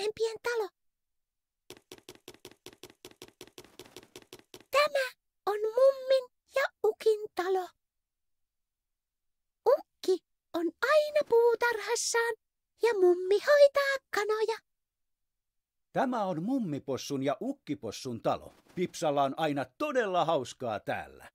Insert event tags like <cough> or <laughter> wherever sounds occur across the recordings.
vanhempien talo. Tämä on mummin ja ukin talo. Ukki on aina puutarhassaan ja mummi hoitaa kanoja. Tämä on mummipossun ja ukkipossun talo. Pipsalla on aina todella hauskaa täällä.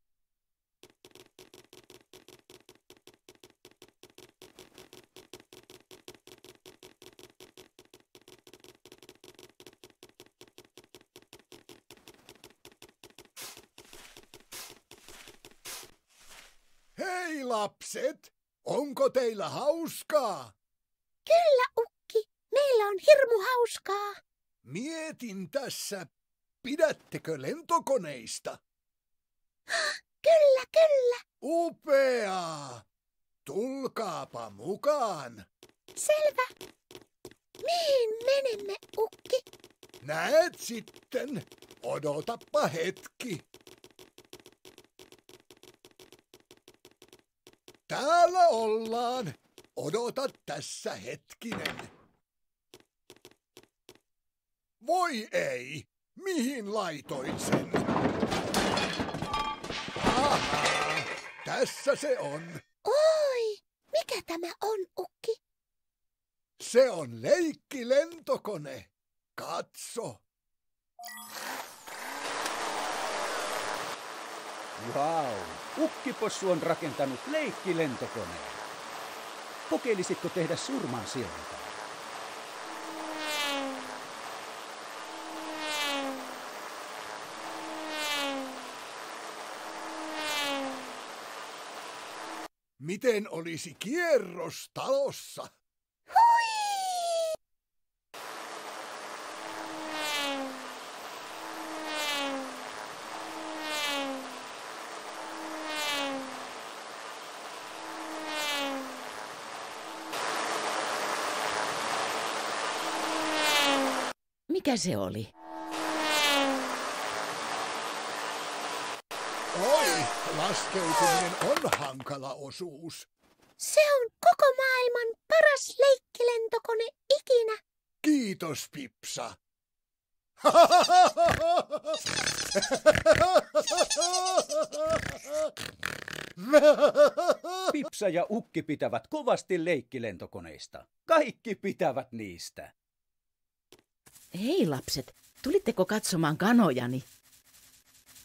lapset, onko teillä hauskaa? Kyllä, Ukki, meillä on hirmu hauskaa. Mietin tässä, pidättekö lentokoneista? Kyllä, kyllä. Upeaa! Tulkaapa mukaan. Selvä. Mihin menemme, Ukki? Näet sitten. Odotappa hetki. Täällä ollaan. Odota tässä hetkinen. Voi ei! Mihin laitoin sen? Ahaa, tässä se on. Oi, mikä tämä on, Ukki? Se on leikki lentokone, Katso. Vau! Wow. Ukkipossu on rakentanut leikkilentokoneen. Kokeilisitko tehdä surman sieltä? Miten olisi kierros talossa? Mikä se oli? Oi, laskeutuminen on hankala osuus. Se on koko maailman paras leikkilentokone ikinä. Kiitos, Pipsa. Pipsa ja Ukki pitävät kovasti leikkilentokoneista. Kaikki pitävät niistä. Hei lapset, tulitteko katsomaan kanojani?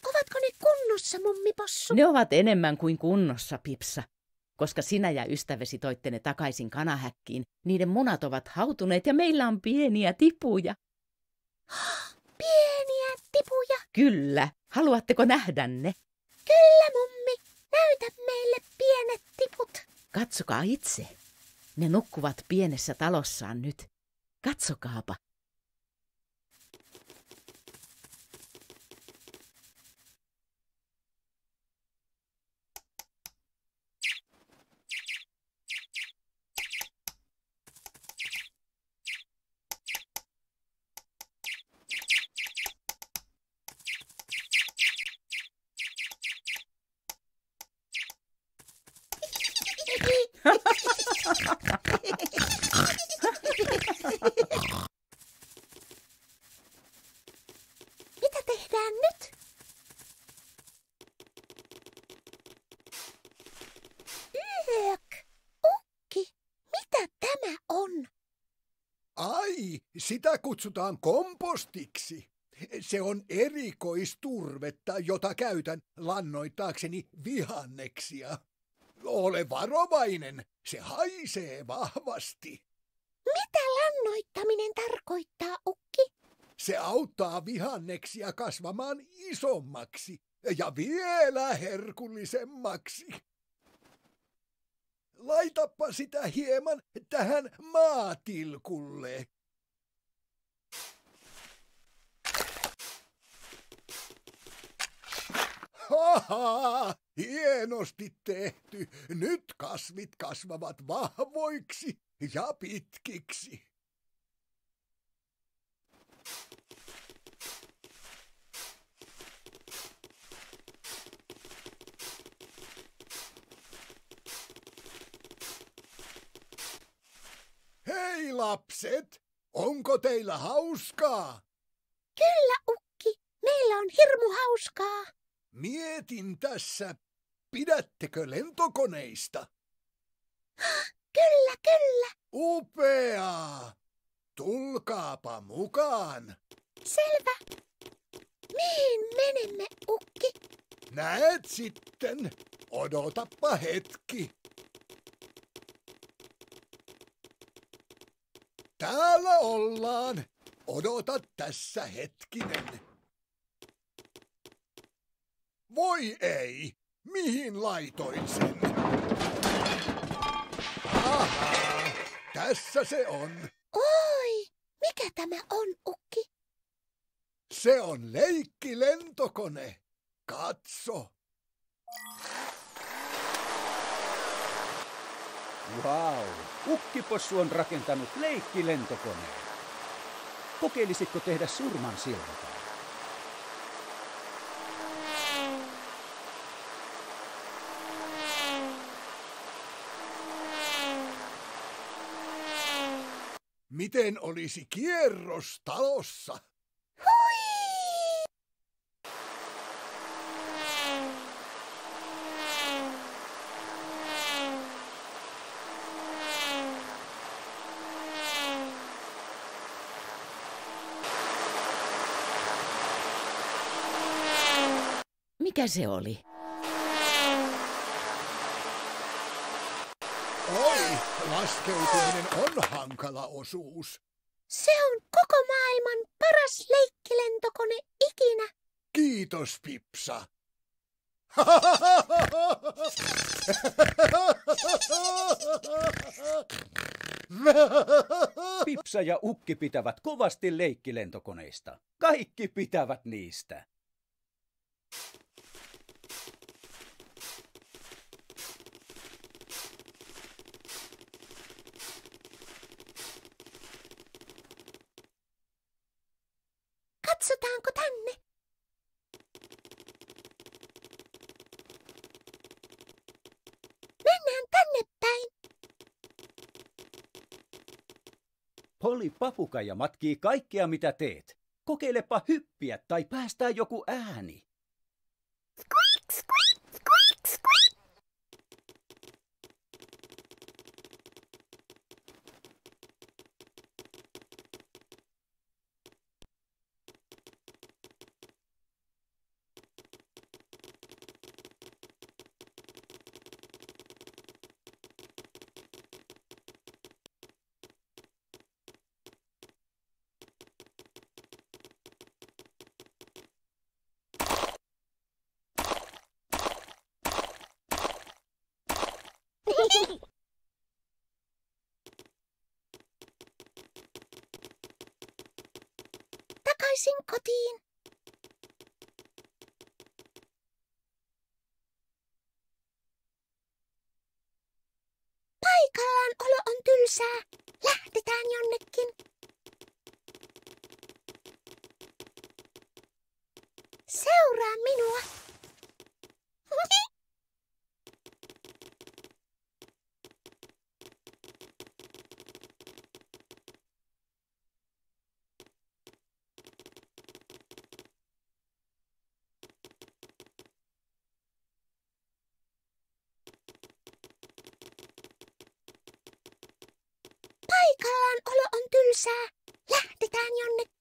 Ovatko ne kunnossa, mummipossu? Ne ovat enemmän kuin kunnossa, Pipsa. Koska sinä ja ystäväsi toitte ne takaisin kanahäkkiin, niiden munat ovat hautuneet ja meillä on pieniä tipuja. <gasps> pieniä tipuja? Kyllä. Haluatteko nähdä ne? Kyllä, mummi. Näytä meille pienet tiput. Katsokaa itse. Ne nukkuvat pienessä talossaan nyt. Katsokaapa, Sitä kutsutaan kompostiksi. Se on erikoisturvetta, jota käytän lannoittaakseni vihanneksia. Ole varovainen, se haisee vahvasti. Mitä lannoittaminen tarkoittaa, Ukki? Se auttaa vihanneksia kasvamaan isommaksi ja vielä herkullisemmaksi. Laitappa sitä hieman tähän maatilkulle. Haha, hienosti tehty. Nyt kasvit kasvavat vahvoiksi ja pitkiksi. Hei lapset! Onko teillä hauskaa? Kyllä, Ukki. Meillä on hirmu hauskaa. Mietin tässä, pidättekö lentokoneista? <gasps> Kyllä, kyllä. Upeaa! Tulkaapa mukaan. Selvä. Mihin menemme, ukki? Näet sitten. Odotappa hetki. Täällä ollaan. Odota tässä hetkinen. Voi ei! Mihin laitoin sen? Ahaa, tässä se on. Oi, mikä tämä on, Ukki? Se on leikki lentokone. Katso. Wow, Ukkipossu on rakentanut leikki lentokoneen. Kokeilisitko tehdä surman silmata? Miten olisi kierros talossa? Hui! Mikä se oli? laskeutuminen on hankala osuus. Se on koko maailman paras leikkilentokone ikinä. Kiitos, Pipsa. Pipsa ja Ukki pitävät kovasti leikkilentokoneista. Kaikki pitävät niistä. Palataanko tänne? Mennään tänne päin. Poli papukaija matkii kaikkea, mitä teet. Kokeilepa hyppiä tai päästää joku ääni. takaisin kotiin. Paikallaan olo on tylsää. Lähdetään jonnekin. Seuraa minua. tylsää. Lähdetään jonnekin.